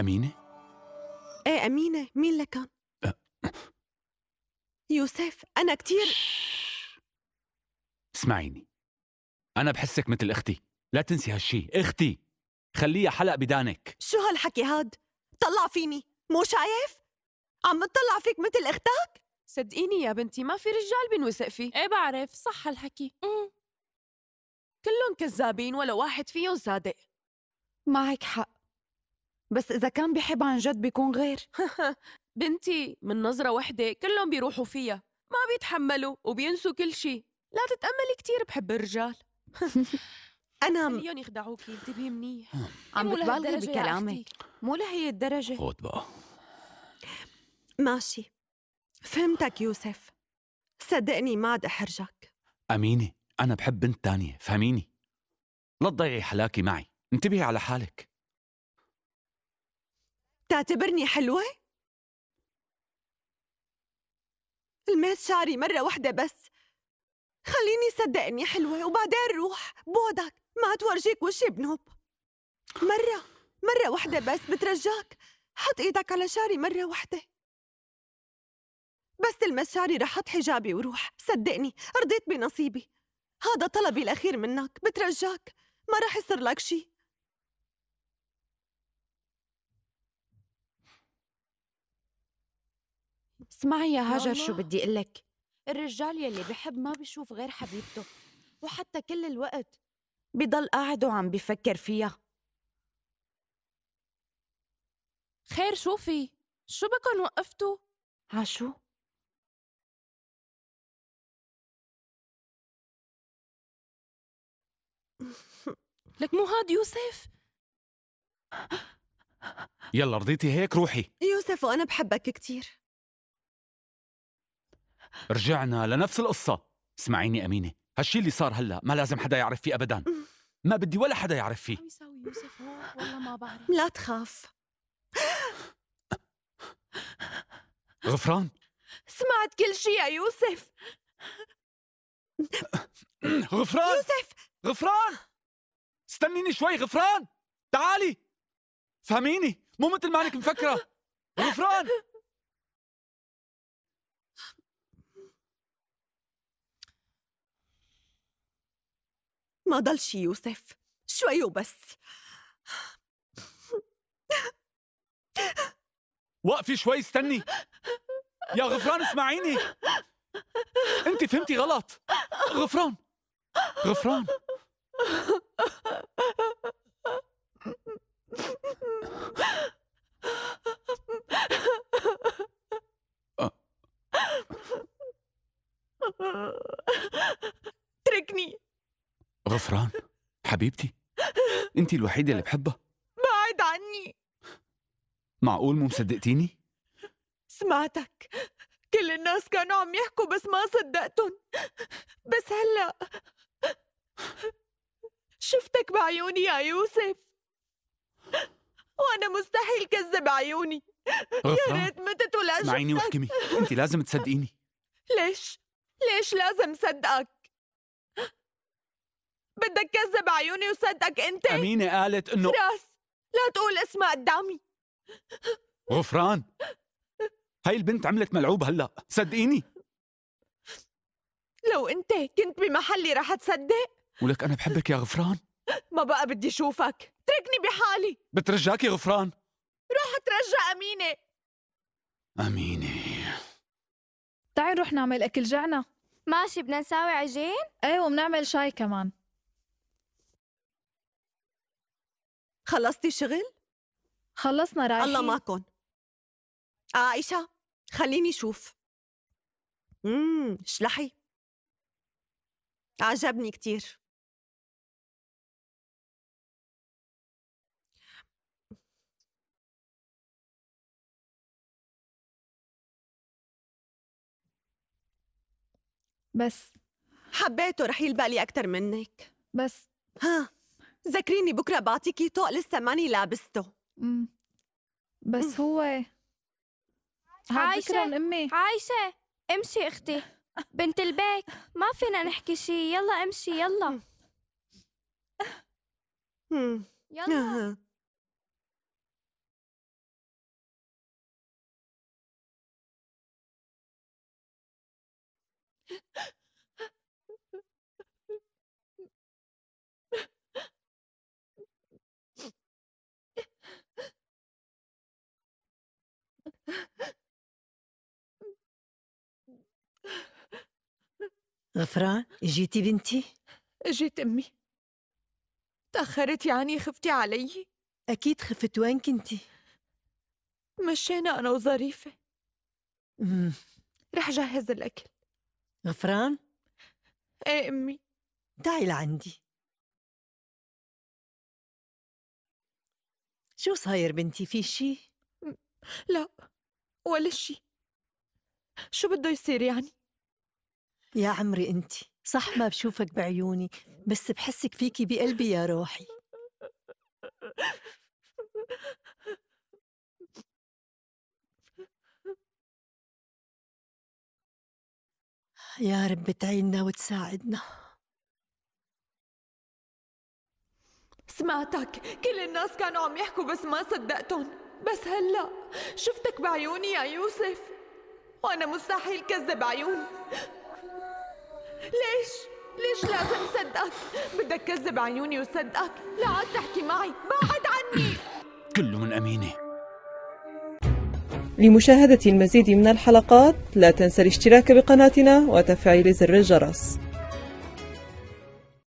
أمينة؟ إيه أمينة مين لك؟ يوسف أنا كتير اسمعيني أنا بحسك مثل أختي لا تنسي هالشي أختي خليها حلق بدانك شو هالحكي هاد؟ طلع فيني مو شايف؟ عم بتطلع فيك مثل أختك؟ صدقيني يا بنتي ما في رجال بنوثق فيه ايه بعرف صح هالحكي كلهم كذابين ولا واحد فيهم صادق معك حق بس إذا كان بحب عن جد بيكون غير بنتي من نظرة وحدة كلهم بيروحوا فيها ما بيتحملوا وبينسوا كل شيء لا تتأملي كتير بحب الرجال أنا مليون يخدعوكي انتبهي منيح عم بتبالغي بكلامك مو لهي الدرجة خود بقى ماشي فهمتك يوسف صدقني ما عاد أحرجك أميني أنا بحب بنت تانية فهميني لا تضيعي حلاكي معي انتبهي على حالك تعتبرني حلوة؟ المس شعري مرة واحدة بس خليني صدق اني حلوة وبعدين روح بودك ما تورجيك وشي بنوب مرة مرة واحدة بس بترجاك حط ايدك على شعري مرة واحدة بس تلمس شعري رح حط حجابي وروح صدقني رضيت بنصيبي هذا طلبي الأخير منك بترجاك ما رح يصير لك شي اسمعي يا هاجر شو بدي اقول لك الرجال يلي بحب ما بشوف غير حبيبته وحتى كل الوقت بضل قاعد وعم بفكر فيها خير شوفي شو بكن وقفتوا عشو لك مو هاد يوسف يلا رضيتي هيك روحي يوسف وأنا بحبك كتير رجعنا لنفس القصة اسمعيني أمينة هالشي اللي صار هلا ما لازم حدا يعرف فيه أبدا أمم. ما بدي ولا حدا يعرف فيه يساوي يوسف هون والله ما بعرف لا تخاف غفران سمعت كل شيء يا يوسف غفران يوسف غفران استنيني شوي غفران تعالي فهميني مو مثل ما انك مفكره غفران ما ضلش يوسف شوي وبس وقفي شوي استني يا غفران اسمعيني انت فهمتي غلط غفران غفران اتركني غفران حبيبتي انت الوحيده اللي بحبها بعد عني معقول مو مصدقتيني سمعتك كل الناس كانوا عم يحكوا بس ما صدقتهم بس هلا شفتك بعيوني يا يوسف وانا مستحيل كذب عيوني يا ريت متت ولا اسمعيني واحكمي انت لازم تصدقيني ليش ليش لازم صدقك بدك كذب عيوني وصدقك انت امينه قالت انه فراس لا تقول اسمها قدامي غفران هاي البنت عملت ملعوب هلا صدقيني لو انت كنت بمحلي رح تصدق ولك انا بحبك يا غفران ما بقى بدي اشوفك تركني بحالي بترجاك يا غفران روح اترجى امينه امينه تعي نروح نعمل اكل جعنا ماشي بدنا نساوي عجين ايوه وبنعمل شاي كمان خلصتي شغل؟ خلصنا رايحين الله معكم عائشة خليني شوف اممم شلحي عجبني كتير بس حبيته رح يلبق لي أكتر منك بس ها ذكريني بكره بعطيكي طوق لسه ماني لابسته بس هو عايشة امي عايشة امشي اختي بنت البيك ما فينا نحكي شي يلا امشي يلا مم. يلا غفران اجيتي بنتي؟ اجيت أمي تأخرت يعني خفتي علي؟ أكيد خفت وين كنتي؟ مشينا أنا وظريفة مم. رح جهز الأكل غفران؟ ايه أمي تعي لعندي شو صاير بنتي في شي؟ لا ولا شي شو بده يصير يعني؟ يا عمري انت صح ما بشوفك بعيوني بس بحسك فيكي بقلبي يا روحي يا رب تعيننا وتساعدنا سمعتك كل الناس كانوا عم يحكوا بس ما صدقتهم بس هلا شفتك بعيوني يا يوسف وانا مستحيل كذب عيوني ليش؟ ليش لازم صدقك؟ بدك كذب عيوني وصدقك؟ لا عاد تحكي معي، بعد عني كله من أمينة لمشاهدة المزيد من الحلقات لا تنسى الاشتراك بقناتنا وتفعيل زر الجرس